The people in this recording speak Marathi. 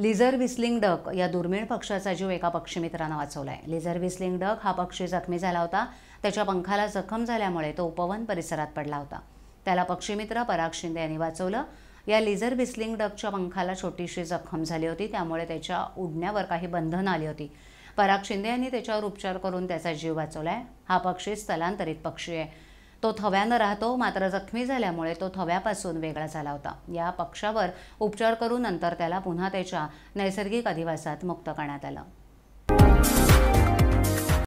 लिझर विस्लिंग डक या दुर्मिळ पक्षाचा जीव एका पक्षीमित्रानं वाचवला आहे लिझर विस्लिंग डक हा पक्षी जखमी झाला होता त्याच्या पंखाला जखम झाल्यामुळे तो उपवन परिसरात पडला होता त्याला पक्षीमित्र पराग शिंदे यांनी वाचवलं या लिझर विस्लिंग डकच्या पंखाला छोटीशी जखम झाली होती त्यामुळे त्याच्या उडण्यावर काही बंधनं आली होती पराग शिंदे यांनी त्याच्यावर उपचार करून त्याचा जीव वाचवला आहे हा पक्षी स्थलांतरित पक्षी आहे तो थव्यानं राहतो मात्र जखमी झाल्यामुळे तो थव्यापासून वेगळा झाला होता या पक्षावर उपचार करून नंतर त्याला पुन्हा त्याच्या नैसर्गिक अधिवासात मुक्त करण्यात आलं